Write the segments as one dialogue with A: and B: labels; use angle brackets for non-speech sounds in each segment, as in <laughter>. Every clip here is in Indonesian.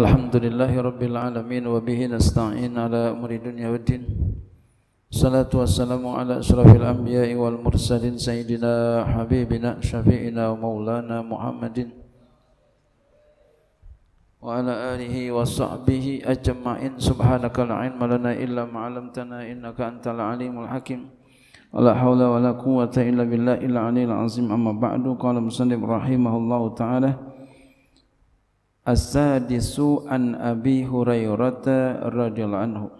A: الحمد لله رب العالمين وبه نستعين على أمور الدنيا والدين الصلاة والسلام على أشرف الأنبياء والمرسلين سيدنا حبيبنا شفيعنا ومولانا محمد وعلى آله وصحبه أجمعين سبحانك لا علم لنا إلا ما علمتنا إنك أنت العليم الحكيم ولا حول ولا قوة إلا بالله إلا علي العظيم أما بعد قال مسلم رحمه الله تعالى As-sadisu an Abi Hurairah radhiyallahu anhu.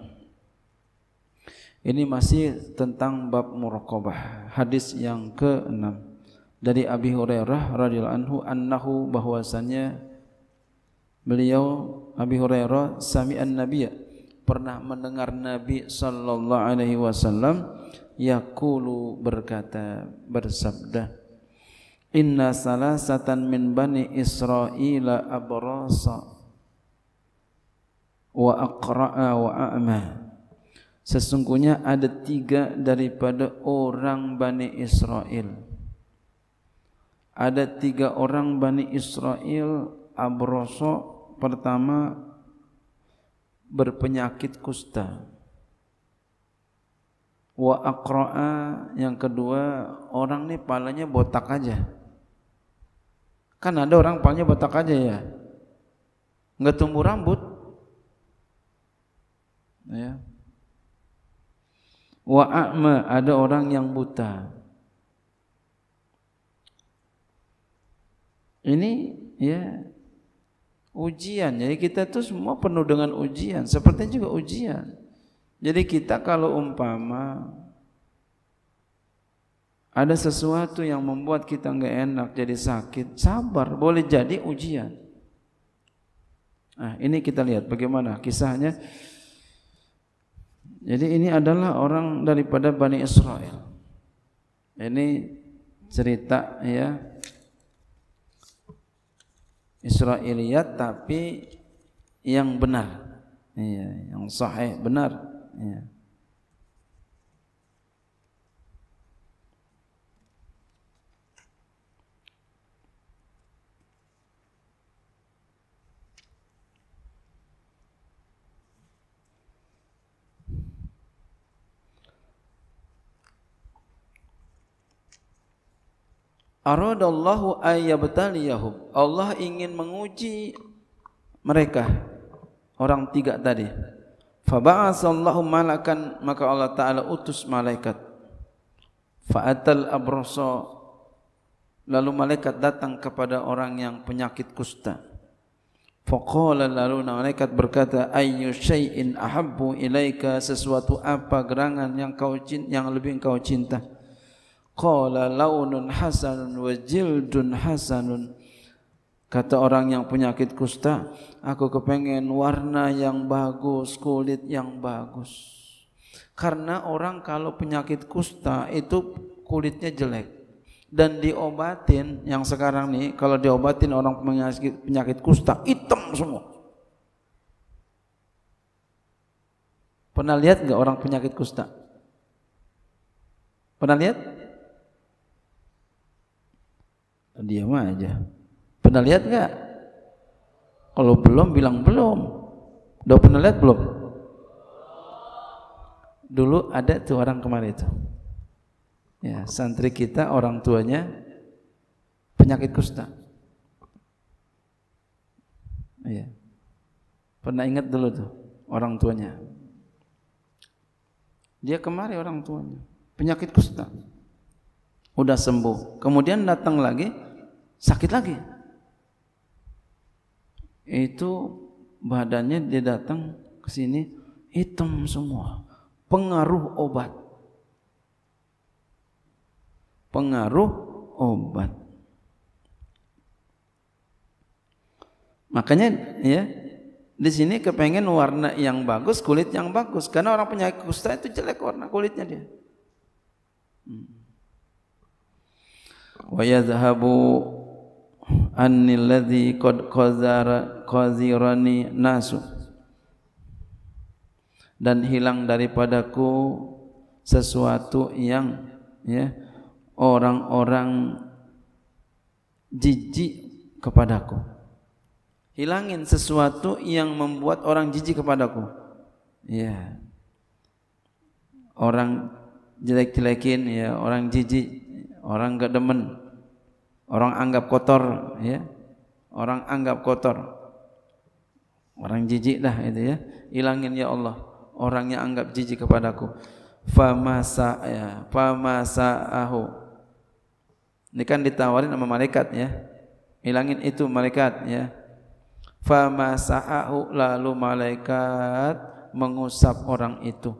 A: Ini masih tentang bab muraqabah. Hadis yang ke-6 dari Abi Hurairah radhiyallahu anhu annahu bahwasanya beliau Abi Hurairah sami an nabiyya pernah mendengar Nabi sallallahu alaihi wasallam yaqulu berkata bersabda Inna salasatan min bani Israel abrasa wa aqra'a wa a'ma. Sesungguhnya ada tiga daripada orang Bani Israel. Ada tiga orang Bani Israel abroso pertama berpenyakit kusta wa akroa yang kedua orang ini palanya botak aja Kan ada orang palanya botak aja ya. Nggak tumbuh rambut. Ya. Wa a'ma ada orang yang buta. Ini ya ujian. Jadi kita tuh semua penuh dengan ujian. Seperti juga ujian. Jadi kita kalau umpama ada sesuatu yang membuat kita nggak enak, jadi sakit. Sabar, boleh jadi ujian. Nah, ini kita lihat bagaimana kisahnya. Jadi ini adalah orang daripada Bani Israel. Ini cerita ya Israiliyat tapi yang benar, iya, yang sahih benar. iya. aradallahu ayyabtaliyahum Allah ingin menguji mereka orang tiga tadi baasallahu malakan maka Allah taala utus malaikat atal abrasa lalu malaikat datang kepada orang yang penyakit kusta faqala lalu malaikat berkata ayyu shay'in ahabbu ilaika sesuatu apa gerangan yang kau cint yang lebih kau cinta Qala launun hasanun wa jildun hasanun. Kata orang yang penyakit kusta, aku kepengen warna yang bagus, kulit yang bagus. Karena orang kalau penyakit kusta itu kulitnya jelek dan diobatin yang sekarang nih kalau diobatin orang penyakit, penyakit kusta hitam semua. Pernah lihat nggak orang penyakit kusta? Pernah lihat? diam aja pernah lihat nggak kalau belum bilang belum udah pernah lihat belum dulu ada tuh orang kemarin itu ya santri kita orang tuanya penyakit kusta ya pernah ingat dulu tuh orang tuanya dia kemari orang tuanya penyakit kusta udah sembuh. Kemudian datang lagi sakit lagi. Itu badannya dia datang ke sini hitam semua. Pengaruh obat. Pengaruh obat. Makanya ya di sini kepengen warna yang bagus, kulit yang bagus. Karena orang penyakit kusta itu jelek warna kulitnya dia. Hmm. wa yadhhabu anni alladhi qad qazara qazirani nasu dan hilang daripadaku sesuatu yang ya orang-orang jijik kepadaku hilangin sesuatu yang membuat orang jijik kepadaku ya orang jelek-jelekin ya orang jijik orang gak demen, orang anggap kotor, ya, orang anggap kotor, orang jijik dah itu ya, hilangin ya Allah orangnya anggap jijik kepadaku. Famasa ya, famasaahu. Ini kan ditawarin sama malaikat ya. hilangin itu malaikat ya. Famasaahu lalu malaikat mengusap orang itu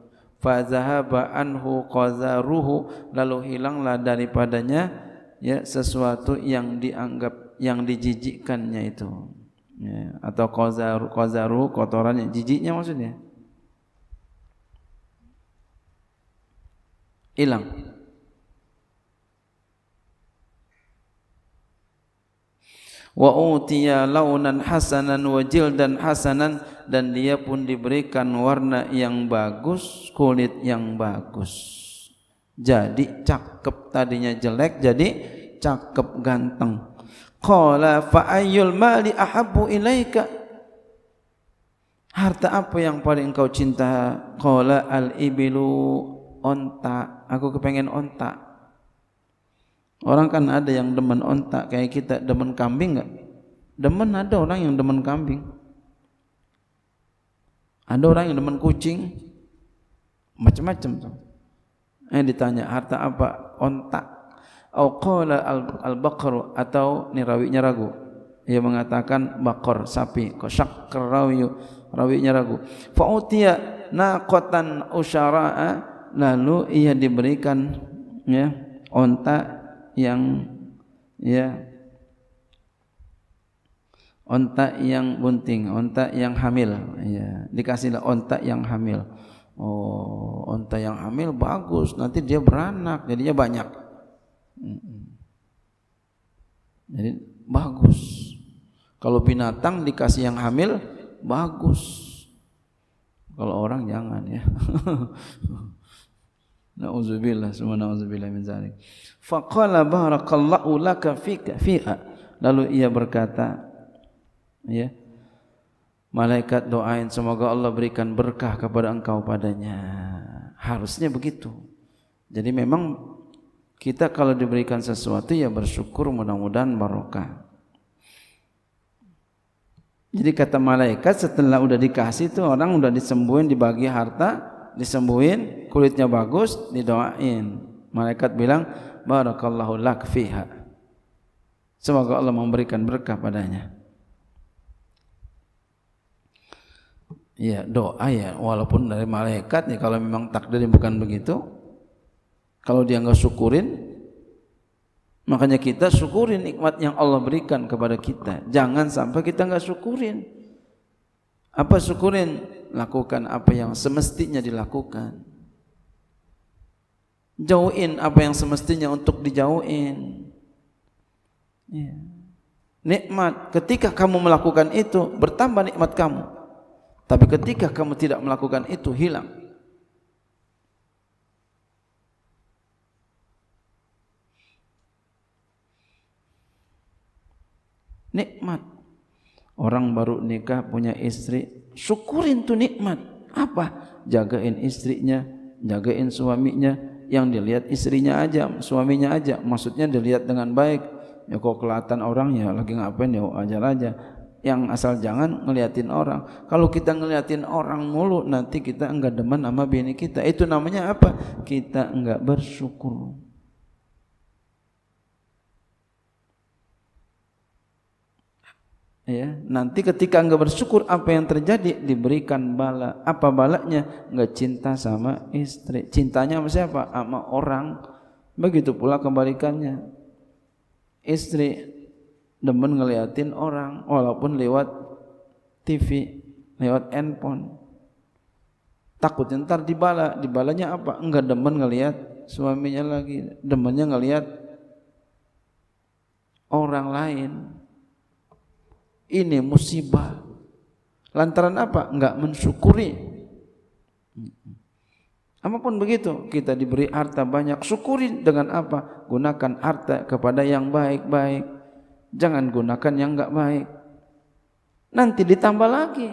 A: fa zahaba anhu qazaruhu lalu hilanglah daripadanya ya sesuatu yang dianggap yang dijijikkannya itu ya, atau qazaru qazaru kotorannya jijiknya maksudnya hilang wa utiya launan hasanan wa jildan hasanan dan dia pun diberikan warna yang bagus, kulit yang bagus. Jadi cakep tadinya jelek jadi cakep ganteng. Qala fa ayyul mali ahabbu ilaika? Harta apa yang paling engkau cinta? Qala al ibilu onta. Aku kepengen onta. Orang kan ada yang demen onta kayak kita demen kambing enggak? Demen ada orang yang demen kambing. Ada orang yang demen kucing macam-macam tu. Eh ditanya harta apa? Ontak. Au qala al baqar atau nirawinya ragu. Ia mengatakan bakor sapi. Kau syakr rawiyu rawinya ragu. Fa'utiya naqatan usyara'a lalu ia diberikan ya onta yang ya onta yang bunting, onta yang hamil. Ya, dikasihlah onta yang hamil. Oh, onta yang hamil bagus, nanti dia beranak, jadinya banyak. Jadi bagus. Kalau binatang dikasih yang hamil bagus. Kalau orang jangan ya. <laughs> Nauzubillah, subhanallahi min zalik. Faqala barakallahu laka fika fiha. Lalu ia berkata, ya malaikat doain semoga Allah berikan berkah kepada engkau padanya harusnya begitu jadi memang kita kalau diberikan sesuatu ya bersyukur mudah-mudahan barokah jadi kata malaikat setelah udah dikasih itu orang udah disembuhin dibagi harta, disembuhin, kulitnya bagus, didoain. Malaikat bilang, "Barakallahu lak fiha." Semoga Allah memberikan berkah padanya. ya doa ya walaupun dari malaikat ya kalau memang takdirnya bukan begitu kalau dia nggak syukurin makanya kita syukurin nikmat yang Allah berikan kepada kita jangan sampai kita nggak syukurin apa syukurin lakukan apa yang semestinya dilakukan jauhin apa yang semestinya untuk dijauhin ya. nikmat ketika kamu melakukan itu bertambah nikmat kamu tapi ketika kamu tidak melakukan itu hilang. Nikmat. Orang baru nikah punya istri, syukurin tuh nikmat. Apa? Jagain istrinya, jagain suaminya, yang dilihat istrinya aja, suaminya aja. Maksudnya dilihat dengan baik. Ya kok kelihatan orang ya lagi ngapain ya ajar aja yang asal jangan ngeliatin orang. Kalau kita ngeliatin orang mulu nanti kita enggak demen sama bini kita. Itu namanya apa? Kita enggak bersyukur. Ya, nanti ketika enggak bersyukur apa yang terjadi? Diberikan bala. Apa balanya? Enggak cinta sama istri. Cintanya sama siapa? Sama orang. Begitu pula kebalikannya. Istri demen ngeliatin orang walaupun lewat TV, lewat handphone. Takutnya ntar dibala, dibalanya apa? Enggak demen ngeliat suaminya lagi, demennya ngeliat orang lain. Ini musibah. Lantaran apa? Enggak mensyukuri. Apapun begitu, kita diberi harta banyak, syukuri dengan apa? Gunakan harta kepada yang baik-baik Jangan gunakan yang nggak baik. Nanti ditambah lagi.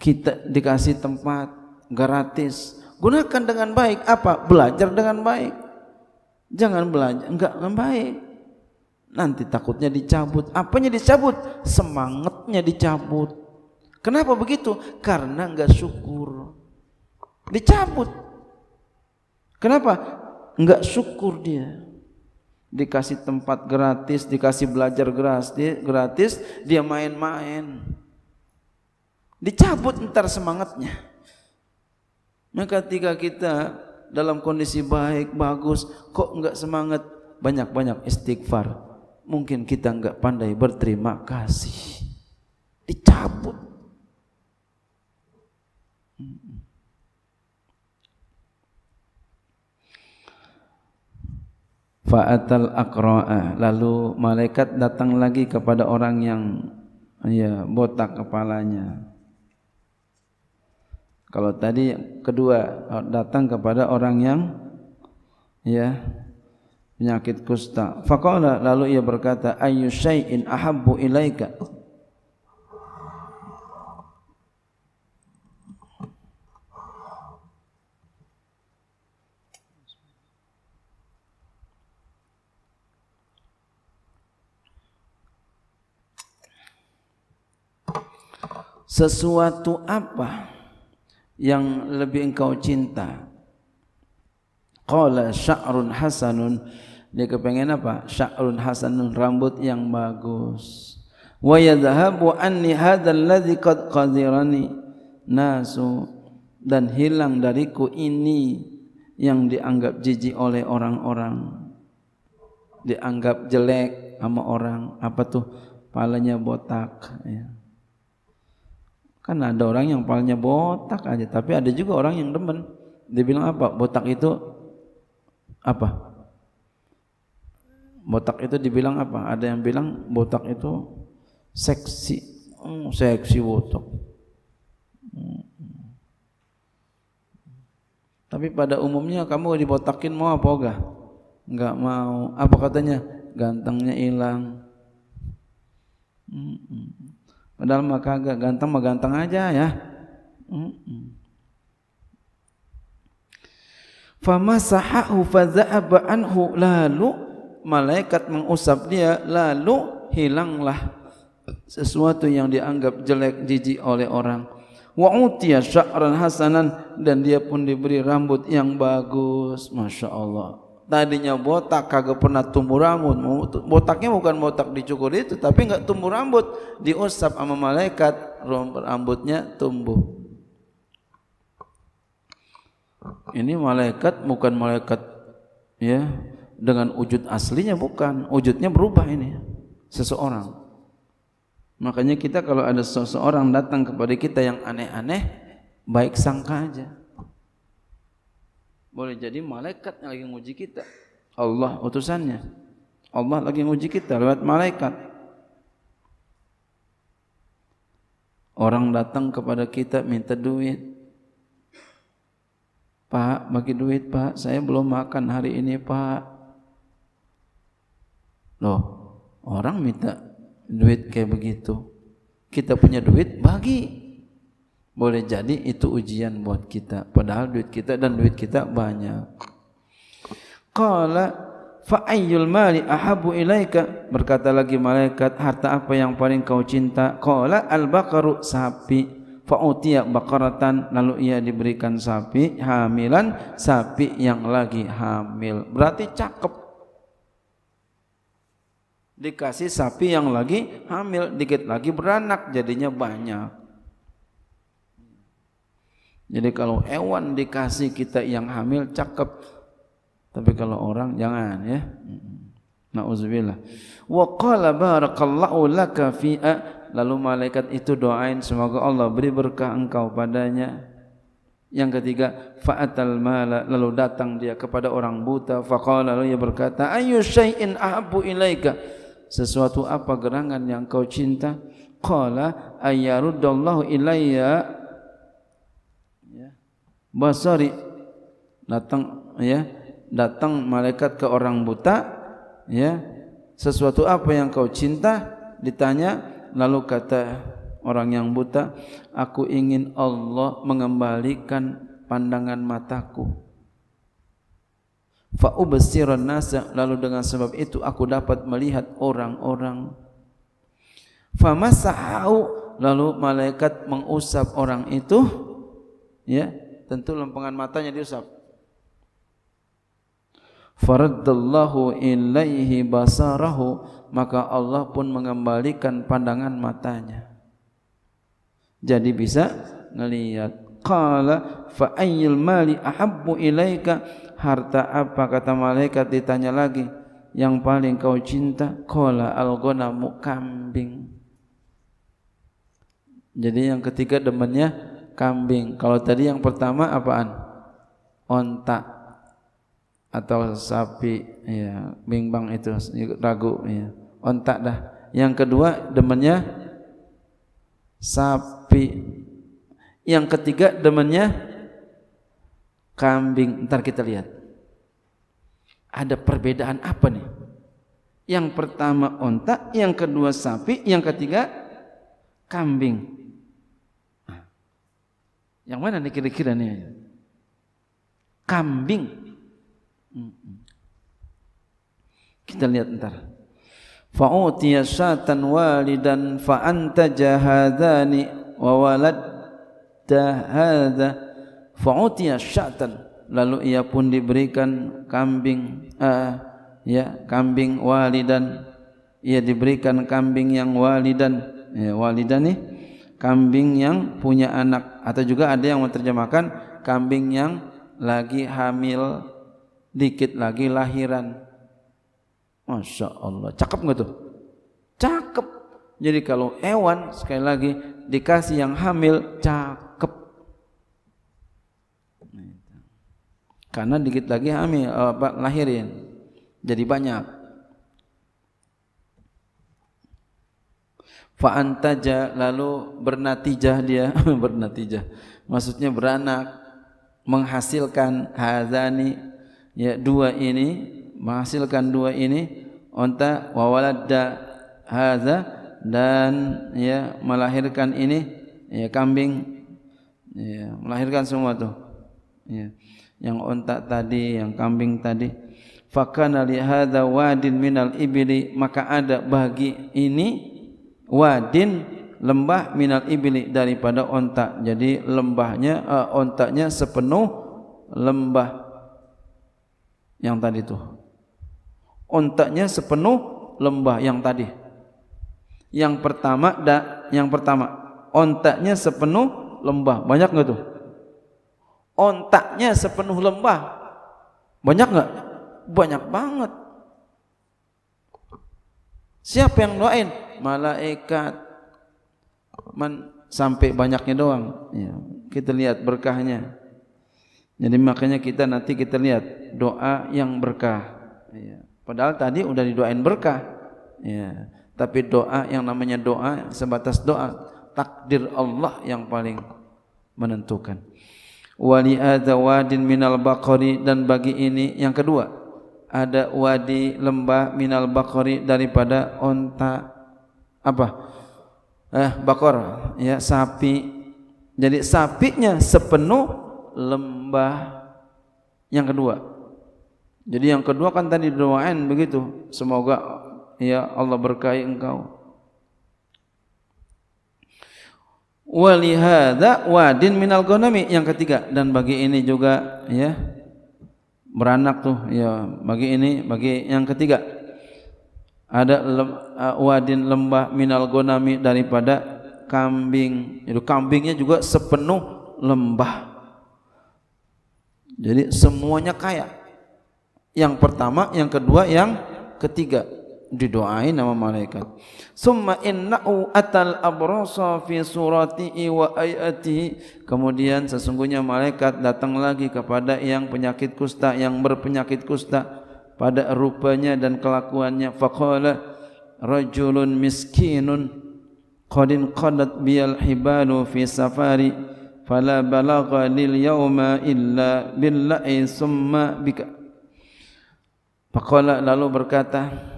A: Kita dikasih tempat gratis. Gunakan dengan baik. Apa? Belajar dengan baik. Jangan belajar nggak baik. Nanti takutnya dicabut. Apanya dicabut? Semangatnya dicabut. Kenapa begitu? Karena nggak syukur. Dicabut. Kenapa? enggak syukur dia dikasih tempat gratis, dikasih belajar gratis, dia gratis, dia main-main. Dicabut ntar semangatnya. Maka nah, ketika kita dalam kondisi baik, bagus, kok enggak semangat? Banyak-banyak istighfar. Mungkin kita enggak pandai berterima kasih. Dicabut fa'atal aqra'ah lalu malaikat datang lagi kepada orang yang ya botak kepalanya kalau tadi kedua datang kepada orang yang ya penyakit kusta Fakola, lalu ia berkata ayyu syai'in ahabbu ilaika sesuatu apa yang lebih engkau cinta? Qala sya'run hasanun. Dia kepengen apa? Sya'run hasanun, rambut yang bagus. Wa yadhabu anni hadzal ladzi qad qadirani nasu dan hilang dariku ini yang dianggap jijik oleh orang-orang. Dianggap jelek sama orang. Apa tuh? Palanya botak ya. Kan ada orang yang palingnya botak aja, tapi ada juga orang yang demen. Dia bilang apa? Botak itu apa? Botak itu dibilang apa? Ada yang bilang botak itu seksi. Oh, seksi botak. Hmm. Tapi pada umumnya kamu dibotakin mau apa enggak? Enggak mau. Apa katanya? Gantengnya hilang. Hmm, Padahal mah agak ganteng mah ganteng aja ya. Famasahahu fadzaba anhu lalu malaikat mengusap dia lalu hilanglah sesuatu yang dianggap jelek jijik oleh orang. Wa utiya sya'ran hasanan dan dia pun diberi rambut yang bagus. Masya Allah. tadinya botak kagak pernah tumbuh rambut botaknya bukan botak dicukur itu tapi nggak tumbuh rambut diusap sama malaikat rambutnya tumbuh ini malaikat bukan malaikat ya dengan wujud aslinya bukan wujudnya berubah ini seseorang makanya kita kalau ada seseorang datang kepada kita yang aneh-aneh baik sangka aja boleh jadi malaikat yang lagi nguji kita. Allah utusannya. Allah lagi nguji kita lewat malaikat. Orang datang kepada kita minta duit. Pak, bagi duit pak, saya belum makan hari ini pak. Loh, orang minta duit kayak begitu. Kita punya duit, bagi. Boleh jadi itu ujian buat kita. Padahal duit kita dan duit kita banyak. Qala fa ayyul mali ahabu ilaika? Berkata lagi malaikat, harta apa yang paling kau cinta? Qala al-baqaru sapi. Fa'utiya bakaratan lalu ia diberikan sapi hamilan sapi yang lagi hamil. Berarti cakep. Dikasih sapi yang lagi hamil, dikit lagi beranak jadinya banyak. Jadi kalau hewan dikasih kita yang hamil cakep. Tapi kalau orang jangan ya. Nauzubillah. Wa qala barakallahu laka fi eh, lalu malaikat itu doain semoga Allah beri berkah engkau padanya. Yang ketiga, fa'atal mala lalu datang dia kepada orang buta faqala lalu ia berkata, ayu shay'in ahabbu ilaika?" Sesuatu apa gerangan yang kau cinta? Qala ayarudallahu ilayya basari datang ya datang malaikat ke orang buta ya sesuatu apa yang kau cinta ditanya lalu kata orang yang buta aku ingin Allah mengembalikan pandangan mataku fa nasa lalu dengan sebab itu aku dapat melihat orang-orang famasahau lalu malaikat mengusap orang itu ya tentu lempengan matanya diusap. Faradallahu ilaihi basarahu maka Allah pun mengembalikan pandangan matanya. Jadi bisa melihat. Qala fa mali ahabbu ilaika harta apa kata malaikat ditanya lagi yang paling kau cinta qala algonamu kambing. Jadi yang ketiga demennya kambing. Kalau tadi yang pertama apaan? Ontak atau sapi, ya, bimbang itu ragu, ya. Onta dah. Yang kedua demennya sapi. Yang ketiga demennya kambing. Ntar kita lihat. Ada perbedaan apa nih? Yang pertama ontak, yang kedua sapi, yang ketiga kambing. Yang mana nih kira-kira nih? Kambing. Kita lihat ntar. Fa'utiya syatan walidan fa'anta jahadani wa walad dahada fa'utiya syatan lalu ia pun diberikan kambing uh, ya kambing walidan ia diberikan kambing yang walidan ya, walidan nih kambing yang punya anak atau juga ada yang menerjemahkan kambing yang lagi hamil dikit lagi lahiran. Masya Allah, cakep nggak tuh? Cakep. Jadi kalau hewan sekali lagi dikasih yang hamil cakep. Karena dikit lagi hamil eh, apa lahirin. Jadi banyak. Fa'antaja lalu bernatijah dia <laughs> bernatijah maksudnya beranak menghasilkan hazani ya dua ini menghasilkan dua ini onta wawaladda haza dan ya melahirkan ini ya kambing ya melahirkan semua tuh ya yang onta tadi yang kambing tadi fakana li hadza wadin minal ibili maka ada bagi ini wadin lembah minal ibli daripada ontak. Jadi lembahnya uh, ontaknya sepenuh lembah yang tadi tuh. Ontaknya sepenuh lembah yang tadi. Yang pertama da, yang pertama ontaknya sepenuh lembah. Banyak nggak tuh? Ontaknya sepenuh lembah. Banyak nggak? Banyak banget. Siapa yang doain? Malaikat. Man, sampai banyaknya doang. Ya, kita lihat berkahnya. Jadi makanya kita nanti kita lihat doa yang berkah. Ya. Padahal tadi sudah didoain berkah. Ya. Tapi doa yang namanya doa sebatas doa takdir Allah yang paling menentukan. Wali adawadin minal bakori dan bagi ini yang kedua ada wadi lembah minal bakori daripada onta apa eh bakor ya sapi jadi sapinya sepenuh lembah yang kedua jadi yang kedua kan tadi doain begitu semoga ya Allah berkahi engkau walihada wadin minal gonami yang ketiga dan bagi ini juga ya beranak tuh ya bagi ini bagi yang ketiga ada lem, uh, wadin lembah minal gonami daripada kambing itu kambingnya juga sepenuh lembah jadi semuanya kaya yang pertama yang kedua yang ketiga didoain nama malaikat. Summa innahu atal Abrosa fi surati wa ayati. Kemudian sesungguhnya malaikat datang lagi kepada yang penyakit kusta yang berpenyakit kusta pada rupanya dan kelakuannya faqala rajulun miskinun qadin qadat biyal hibalu fi safari fala balagha lil yawma illa billahi summa bika faqala lalu berkata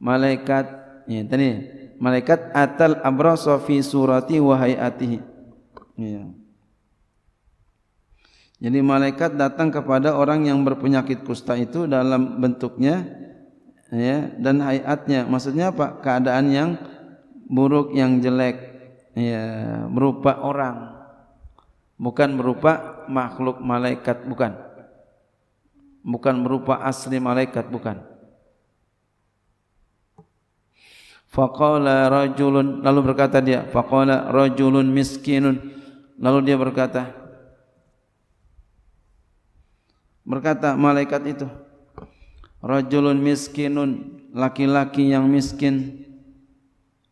A: malaikat ya tadi malaikat atal abrasa fi surati wa hayatihi ya. jadi malaikat datang kepada orang yang berpenyakit kusta itu dalam bentuknya ya dan hayatnya maksudnya apa keadaan yang buruk yang jelek ya berupa orang bukan berupa makhluk malaikat bukan bukan berupa asli malaikat bukan Fakola rajulun lalu berkata dia fakola rajulun miskinun lalu dia berkata berkata malaikat itu rajulun miskinun laki-laki yang miskin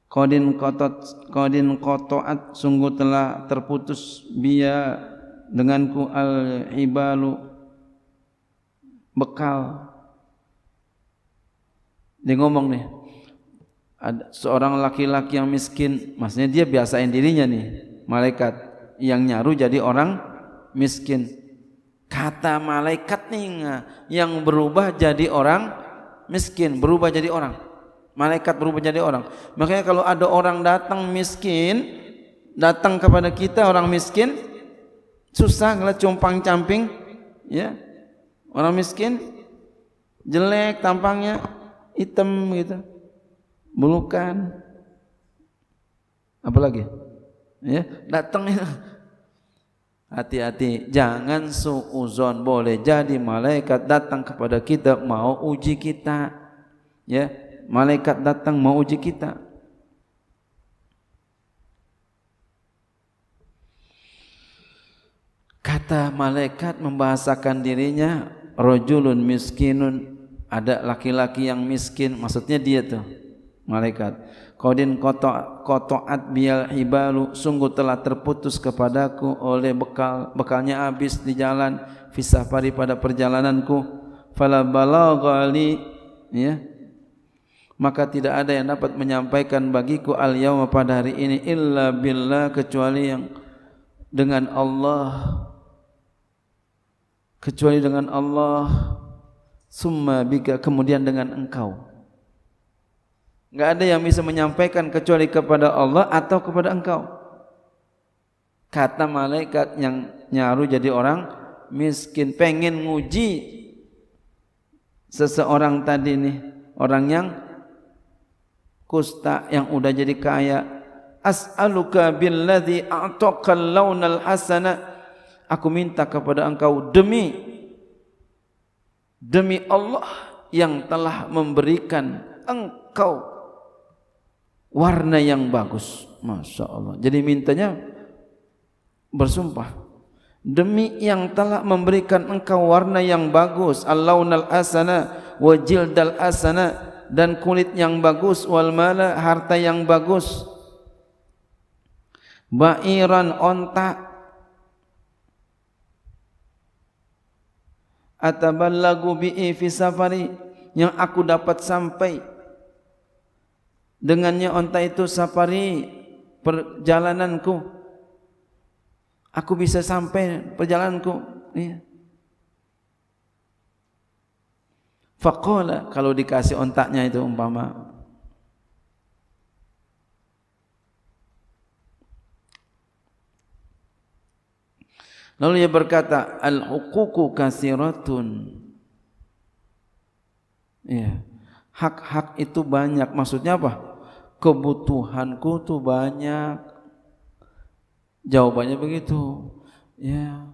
A: qadin kotot qadin qata'at sungguh telah terputus biya denganku al ibalu bekal dia ngomong nih ada seorang laki-laki yang miskin, maksudnya dia biasain dirinya nih, malaikat yang nyaru jadi orang miskin. Kata malaikat nih yang berubah jadi orang miskin, berubah jadi orang. Malaikat berubah jadi orang. Makanya kalau ada orang datang miskin, datang kepada kita orang miskin, susah ngeliat cumpang camping, ya orang miskin jelek tampangnya hitam gitu melukan apalagi ya datang ya. hati-hati jangan suuzon boleh jadi malaikat datang kepada kita mau uji kita ya malaikat datang mau uji kita kata malaikat membahasakan dirinya rojulun miskinun ada laki-laki yang miskin maksudnya dia tuh malaikat qadin qata qata'at bil hibalu sungguh telah terputus kepadaku oleh bekal bekalnya habis di jalan fisah pari pada perjalananku fala balagali ya maka tidak ada yang dapat menyampaikan bagiku al yauma pada hari ini illa billah kecuali yang dengan Allah kecuali dengan Allah summa bika kemudian dengan engkau Enggak ada yang bisa menyampaikan kecuali kepada Allah atau kepada engkau. Kata malaikat yang nyaru jadi orang miskin pengen nguji seseorang tadi nih, orang yang kusta yang udah jadi kaya. As'aluka billadzi a'taqal launal hasana. Aku minta kepada engkau demi demi Allah yang telah memberikan engkau warna yang bagus. Masya Allah. Jadi mintanya bersumpah. Demi yang telah memberikan engkau warna yang bagus. al asana wa jildal asana. Dan kulit yang bagus. Wal mala harta yang bagus. Bairan ontak. Ataballagu bi'i fi safari. Yang aku dapat sampai dengannya onta itu safari perjalananku aku bisa sampai perjalananku ya. faqala kalau dikasih ontaknya itu umpama Lalu dia berkata, al-huququ kasiratun. Ya. Hak-hak itu banyak. Maksudnya apa? kebutuhanku tuh banyak jawabannya begitu ya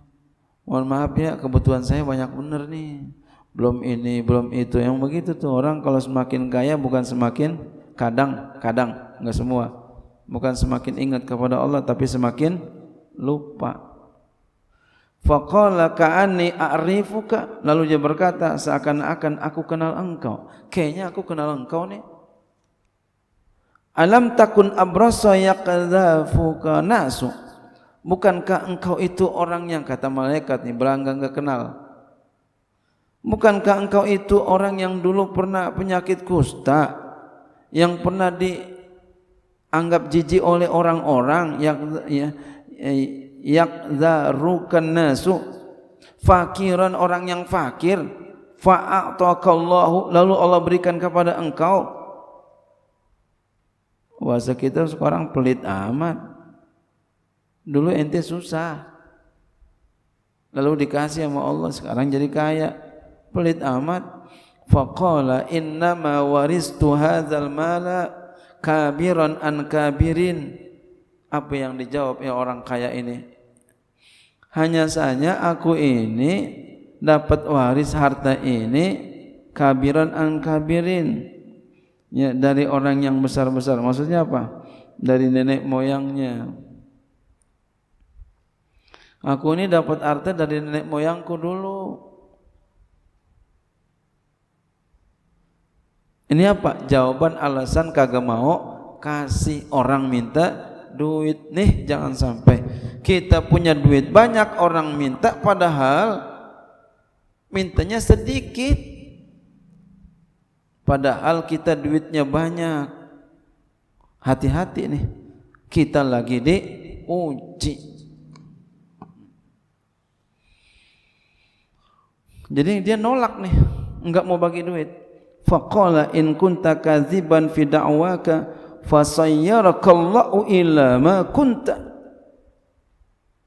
A: mohon maaf ya kebutuhan saya banyak bener nih belum ini belum itu yang begitu tuh orang kalau semakin kaya bukan semakin kadang kadang nggak semua bukan semakin ingat kepada Allah tapi semakin lupa Fakallah kaani a'rifuka lalu dia berkata seakan-akan aku kenal engkau kayaknya aku kenal engkau nih Alam takun abrasa yaqadhafuka nasu. Bukankah engkau itu orang yang kata malaikat ni berangga enggak kenal? Bukankah engkau itu orang yang dulu pernah penyakit kusta yang pernah di anggap jijik oleh orang-orang yang ya yak zarukan nasu fakiran orang yang fakir fa'ataka Allah lalu Allah berikan kepada engkau Wasa kita sekarang pelit amat. Dulu ente susah. Lalu dikasih sama Allah sekarang jadi kaya. Pelit amat. Faqala innama waristu hadzal mala kabiran an kabirin. Apa yang dijawab ya orang kaya ini? Hanya saja aku ini dapat waris harta ini kabiran an kabirin ya dari orang yang besar-besar maksudnya apa dari nenek moyangnya aku ini dapat arti dari nenek moyangku dulu ini apa jawaban alasan kagak mau kasih orang minta duit nih jangan sampai kita punya duit banyak orang minta padahal mintanya sedikit Padahal kita duitnya banyak. Hati-hati nih. Kita lagi uji. Jadi dia nolak nih, enggak mau bagi duit. Faqala in kunta kadziban fi da'waka fasayyarakallahu illa ma kunta.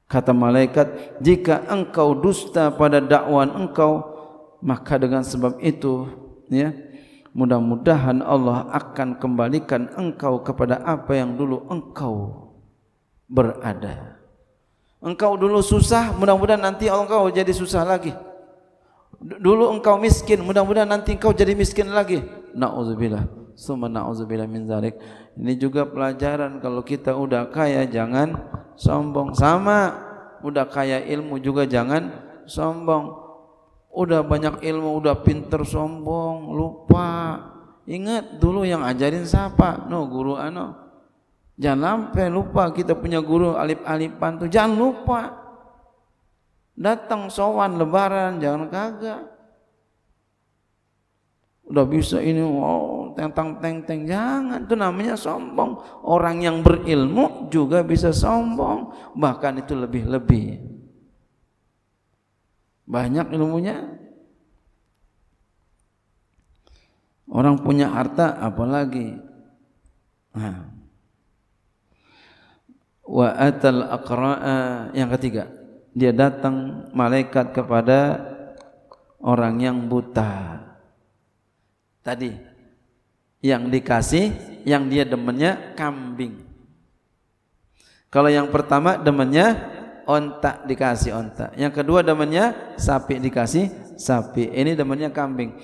A: Kata malaikat, jika engkau dusta pada dakwaan engkau, maka dengan sebab itu, ya, Mudah-mudahan Allah akan kembalikan engkau kepada apa yang dulu engkau berada. Engkau dulu susah, mudah-mudahan nanti engkau jadi susah lagi. Dulu engkau miskin, mudah-mudahan nanti engkau jadi miskin lagi. Nauzubillah. Summa nauzubillah min zalik. Ini juga pelajaran kalau kita udah kaya jangan sombong. Sama udah kaya ilmu juga jangan sombong udah banyak ilmu, udah pinter sombong, lupa. Ingat dulu yang ajarin siapa? No, guru ano. Jangan sampai lupa kita punya guru alip-alipan tuh. Jangan lupa. Datang sowan lebaran, jangan kagak. Udah bisa ini, wow, oh, tentang teng teng jangan. Itu namanya sombong. Orang yang berilmu juga bisa sombong, bahkan itu lebih-lebih banyak ilmunya orang punya harta apalagi nah. wa atal aqra'a yang ketiga dia datang malaikat kepada orang yang buta tadi yang dikasih yang dia demennya kambing kalau yang pertama demennya ontak dikasih ontak. Yang kedua demennya sapi dikasih sapi. Ini demennya kambing.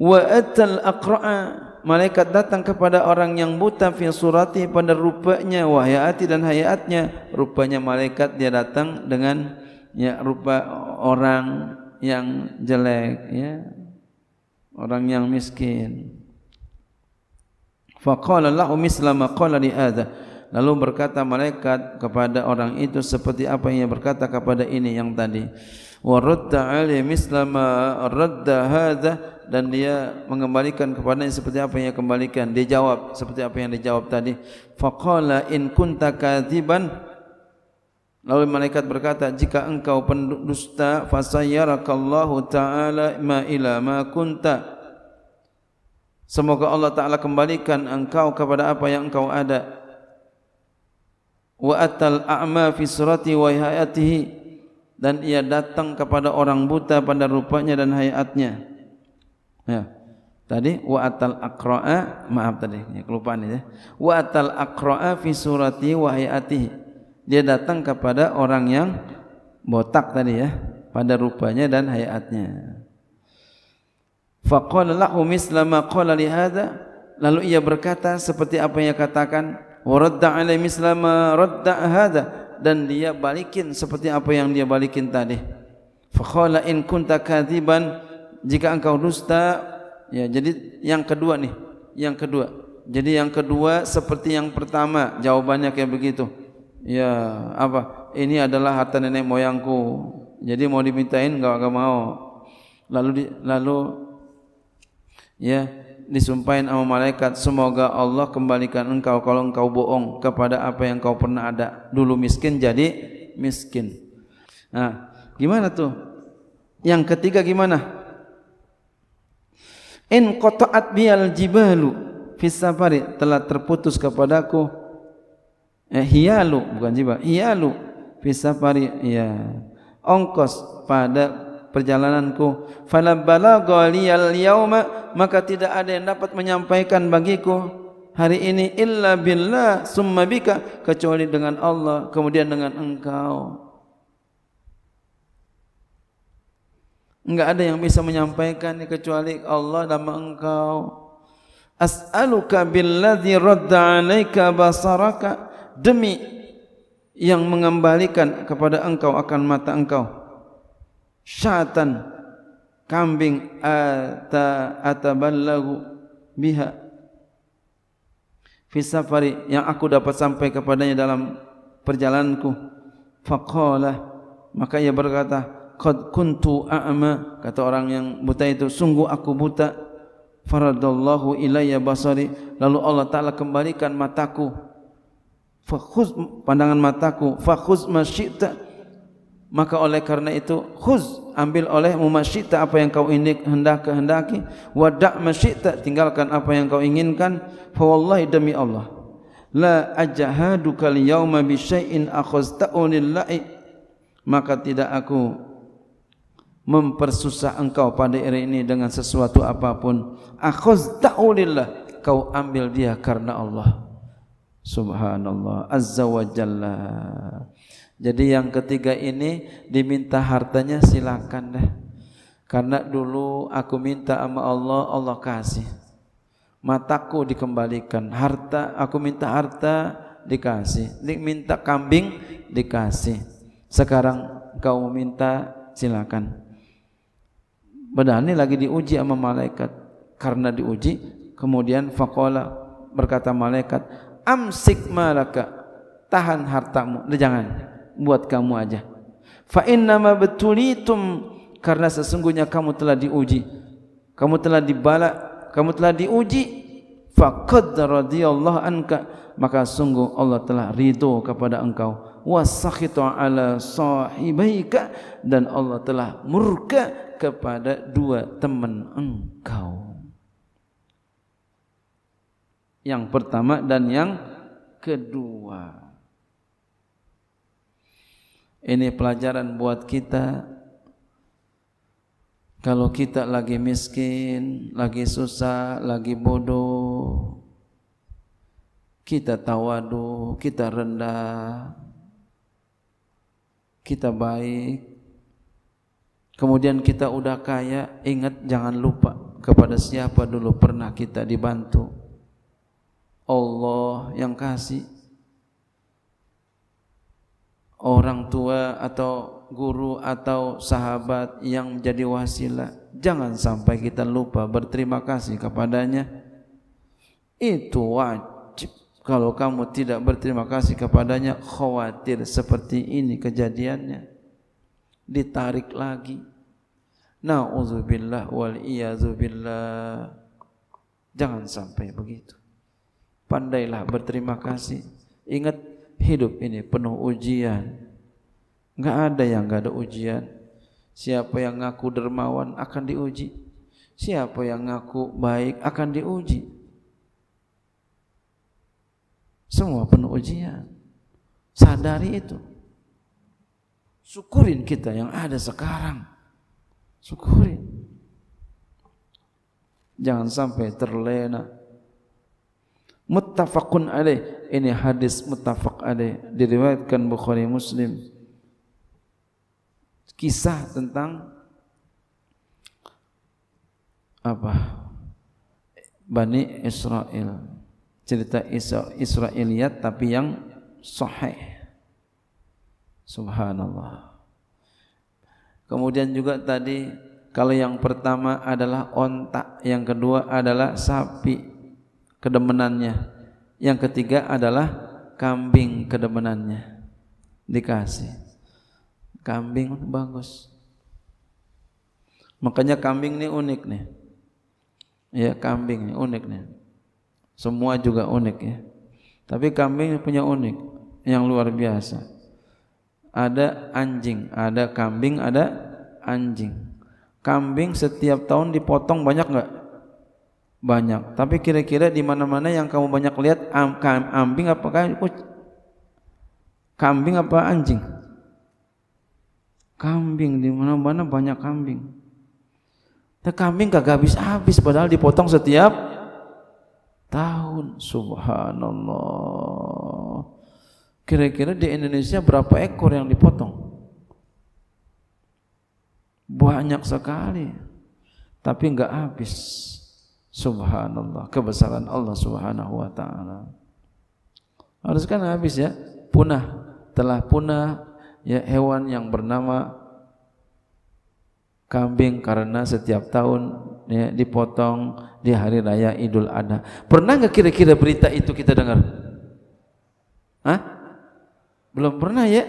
A: Wa atal aqra'a malaikat datang kepada orang yang buta fi surati pada rupanya wahyati dan hayatnya rupanya malaikat dia datang dengan ya rupa orang yang jelek ya orang yang miskin faqala lahu mislama qala li adha Lalu berkata malaikat kepada orang itu seperti apa yang berkata kepada ini yang tadi. Wa ali mislama radda hadha dan dia mengembalikan kepada yang seperti apa yang dia kembalikan. Dia jawab seperti apa yang dia jawab tadi. Faqala in kunta kadhiban Lalu malaikat berkata, jika engkau pendusta, fasayyarakallahu ta'ala ma ila ma kunta. Semoga Allah Ta'ala kembalikan engkau kepada apa yang engkau ada wa atal a'ma fi surati wa hayatihi dan ia datang kepada orang buta pada rupanya dan hayatnya ya tadi wa atal aqra'a maaf tadi ya, kelupaan ini ya. wa atal aqra'a fi surati wa hayatihi dia datang kepada orang yang botak tadi ya pada rupanya dan hayatnya faqala lahu mislama qala li hadza lalu ia berkata seperti apa yang katakan Waradda alai mislama radda hadha dan dia balikin seperti apa yang dia balikin tadi. Fakhala in kunta kadiban jika engkau dusta. Ya, jadi yang kedua nih, yang kedua. Jadi yang kedua seperti yang pertama, jawabannya kayak begitu. Ya, apa? Ini adalah harta nenek moyangku. Jadi mau dimintain enggak enggak mau. Lalu di, lalu ya, disumpahin sama malaikat semoga Allah kembalikan engkau kalau engkau bohong kepada apa yang kau pernah ada dulu miskin jadi miskin nah gimana tuh yang ketiga gimana in qata'at bial jibalu fis safari telah terputus kepadaku eh hiyalu bukan jibal hiyalu fis safari ya ongkos pada perjalananku falabbalagaliyal yauma maka tidak ada yang dapat menyampaikan bagiku hari ini illa billah summa bika kecuali dengan Allah kemudian dengan engkau enggak ada yang bisa menyampaikan kecuali Allah dan engkau as'aluka billadzi radda 'alaika basaraka demi yang mengembalikan kepada engkau akan mata engkau Syaitan, kambing ata ataballahu biha fi safari yang aku dapat sampai kepadanya dalam perjalananku faqala maka ia berkata qad kuntu a'ma kata orang yang buta itu sungguh aku buta faradallahu ilayya basari lalu Allah taala kembalikan mataku fakhuz pandangan mataku fakhuz masyita maka oleh karena itu khuz ambil oleh mumasyita apa yang kau ini hendak kehendaki wadak masyita tinggalkan apa yang kau inginkan fa wallahi demi Allah la ajahadu kal yauma bi syai'in akhazta lillahi maka tidak aku mempersusah engkau pada hari ini dengan sesuatu apapun akhazta lillah kau ambil dia karena Allah subhanallah azza wajalla. Jadi yang ketiga ini diminta hartanya silakan deh. Karena dulu aku minta sama Allah, Allah kasih. Mataku dikembalikan, harta aku minta harta dikasih, minta kambing dikasih. Sekarang kau minta silakan. Padahal ini lagi diuji sama malaikat. Karena diuji, kemudian faqala berkata malaikat, "Amsik malaka." Tahan hartamu. Nah, jangan. buat kamu aja. Fa inna ma betulitum karena sesungguhnya kamu telah diuji. Kamu telah dibalak, kamu telah diuji. Fa qad radiyallahu anka maka sungguh Allah telah ridho kepada engkau wa sakhita ala sahibaika dan Allah telah murka kepada dua teman engkau yang pertama dan yang kedua Ini pelajaran buat kita kalau kita lagi miskin, lagi susah, lagi bodoh, kita tawadu, kita rendah, kita baik. Kemudian kita udah kaya, ingat jangan lupa kepada siapa dulu pernah kita dibantu. Allah yang kasih orang tua atau guru atau sahabat yang menjadi wasilah. Jangan sampai kita lupa berterima kasih kepadanya. Itu wajib. Kalau kamu tidak berterima kasih kepadanya, khawatir seperti ini kejadiannya. Ditarik lagi. Nauzubillah wal iyazubillah. Jangan sampai begitu. Pandailah berterima kasih. Ingat hidup ini penuh ujian. Enggak ada yang enggak ada ujian. Siapa yang ngaku dermawan akan diuji. Siapa yang ngaku baik akan diuji. Semua penuh ujian. Sadari itu. Syukurin kita yang ada sekarang. Syukurin. Jangan sampai terlena muttafaqun alaih ini hadis muttafaq alaih diriwayatkan Bukhari Muslim kisah tentang apa Bani Israel cerita Israiliyat tapi yang sahih subhanallah kemudian juga tadi kalau yang pertama adalah ontak yang kedua adalah sapi kedemenannya. Yang ketiga adalah kambing kedemenannya. Dikasih. Kambing bagus. Makanya kambing ini unik nih. Ya kambing ini unik nih. Semua juga unik ya. Tapi kambing punya unik yang luar biasa. Ada anjing, ada kambing, ada anjing. Kambing setiap tahun dipotong banyak nggak? banyak. Tapi kira-kira di mana-mana yang kamu banyak lihat am, kam, ambing apakah oh, kambing apa anjing? Kambing di mana-mana banyak kambing. Tapi kambing kagak habis-habis padahal dipotong setiap tahun. Subhanallah. Kira-kira di Indonesia berapa ekor yang dipotong? Banyak sekali. Tapi enggak habis Subhanallah, kebesaran Allah Subhanahu wa taala. Harus kan habis ya, punah, telah punah ya hewan yang bernama kambing karena setiap tahun ya, dipotong di hari raya Idul Adha. Pernah nggak kira-kira berita itu kita dengar? Hah? Belum pernah ya?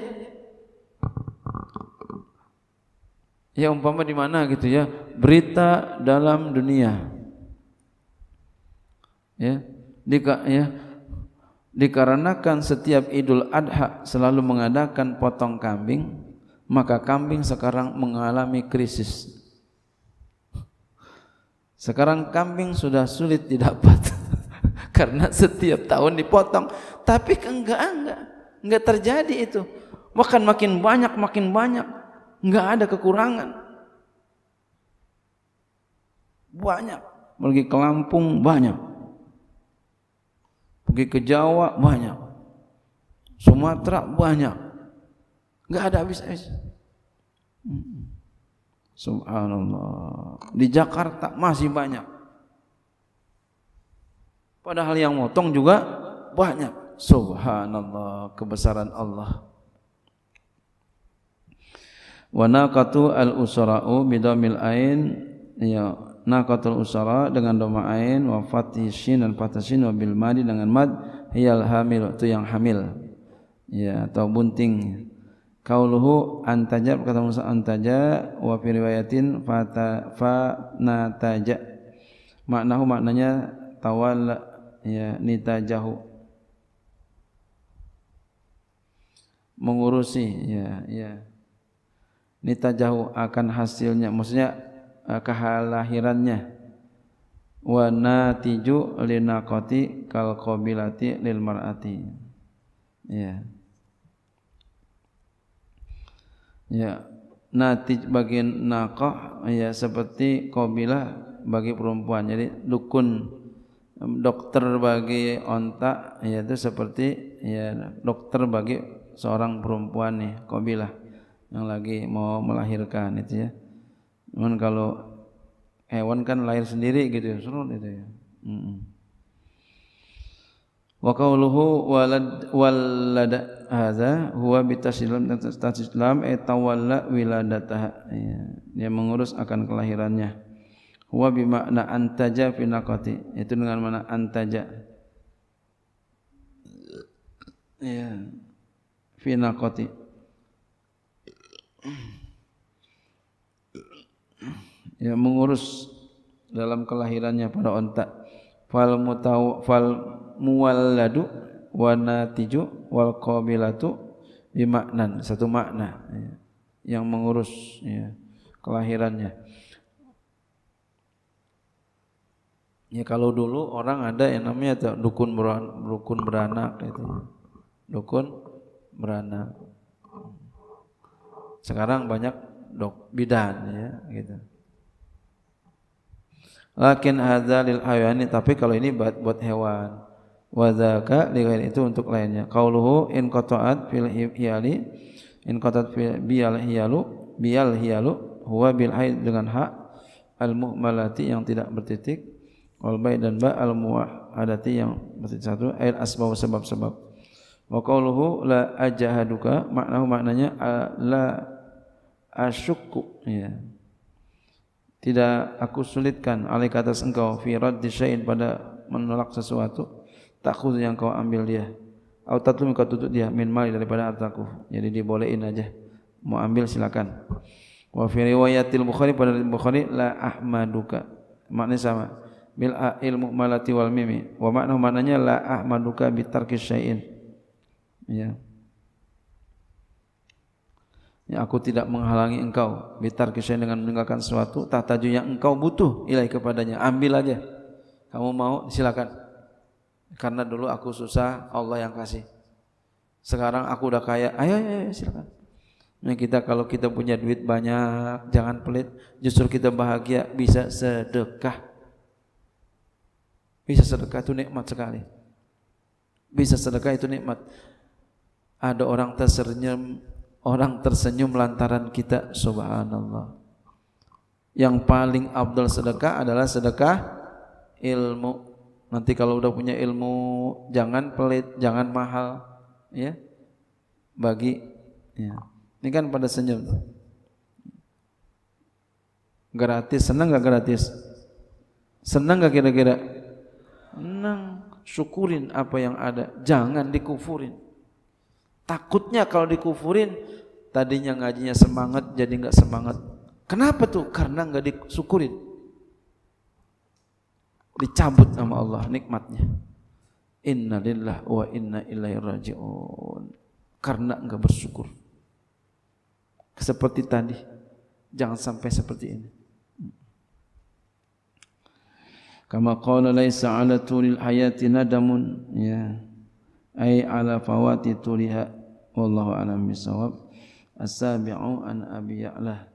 A: Ya umpama di mana gitu ya, berita dalam dunia ya Dika, ya dikarenakan setiap Idul Adha selalu mengadakan potong kambing maka kambing sekarang mengalami krisis sekarang kambing sudah sulit didapat <laughs> karena setiap tahun dipotong tapi kan enggak enggak enggak terjadi itu Makan makin banyak makin banyak enggak ada kekurangan banyak pergi ke Lampung banyak pergi ke Jawa banyak Sumatera banyak enggak ada habis habis subhanallah di Jakarta masih banyak padahal yang motong juga banyak subhanallah kebesaran Allah wa naqatu al usra'u bidamil ain ya naqatul usara dengan doma ain wa fatisin dan fatasin wa bil madi dengan mad hiyal hamil tu yang hamil ya atau bunting kauluhu antaja kata Musa antaja wa fi riwayatin fata fa nataja maknahu maknanya tawal ya nitajahu mengurusi ya ya nita jauh akan hasilnya maksudnya Eh, kehalahirannya wa natiju linaqati kal lil mar'ati ya ya natij bagi naqah ya seperti qabilah bagi perempuan jadi dukun dokter bagi onta ya itu seperti ya dokter bagi seorang perempuan nih qabilah yang lagi mau melahirkan itu ya Cuman kalau hewan kan lahir sendiri gitu ya, suruh gitu ya. Mm -mm. Wa qawluhu walad walada hadza huwa bi tasdilam tasdilam wiladatah eh, tawalla ya dia mengurus akan kelahirannya huwa bi makna antaja fi naqati itu dengan mana antaja ya fi naqati ya mengurus dalam kelahirannya pada onta fal mutaw fal muwalladu wa natiju wal qabilatu bimaknan satu makna ya. yang mengurus ya, kelahirannya Ya kalau dulu orang ada yang namanya dukun beranak, dukun beranak itu. Dukun beranak. Sekarang banyak dok bidan ya gitu. Lakin hadza lil hayani tapi kalau ini buat buat hewan. Wa dzaka lil itu untuk lainnya. Qauluhu in qata'at fil hiyali in qata'at biyal hiyalu biyal hiyalu huwa bil haid dengan hak al muhmalati yang tidak bertitik wal bai dan ba al muahadati yang bertitik satu ayat asbab sebab-sebab. Wa qauluhu la ajahaduka maknahu maknanya la asyukku ya tidak aku sulitkan alaik atas engkau fi raddi syai'in pada menolak sesuatu takhudz yang kau ambil dia au tatlum kau tutup dia min mali daripada hartaku jadi dibolehin aja mau ambil silakan wa fi riwayatil bukhari pada bukhari la ahmaduka maknanya sama bil a'il mu'malati wal mimi wa makna maknanya la ahmaduka bi tarki ya yeah. Ya, aku tidak menghalangi engkau bitar kisah dengan meninggalkan sesuatu tahtaju yang engkau butuh ilai kepadanya ambil aja kamu mau silakan karena dulu aku susah Allah yang kasih sekarang aku udah kaya ayo ayo, ayo silakan Nah kita kalau kita punya duit banyak, jangan pelit. Justru kita bahagia bisa sedekah. Bisa sedekah itu nikmat sekali. Bisa sedekah itu nikmat. Ada orang tersenyum Orang tersenyum lantaran kita subhanallah. Yang paling abdul sedekah adalah sedekah ilmu. Nanti kalau udah punya ilmu jangan pelit, jangan mahal ya. Bagi ya. Ini kan pada senyum. Gratis, senang gak gratis? Senang gak kira-kira? Senang, syukurin apa yang ada. Jangan dikufurin. Takutnya kalau dikufurin, tadinya ngajinya semangat jadi nggak semangat. Kenapa tuh? Karena nggak disyukurin. Dicabut sama Allah nikmatnya. Inna lillah wa inna ilaihi raji'un. Karena nggak bersyukur. Seperti tadi. Jangan sampai seperti ini. Kama qala laisa ala tulil hayati nadamun ya. Ay ala fawati tuliha wallahu alam bisawab as-sabi'u an abi ya'lah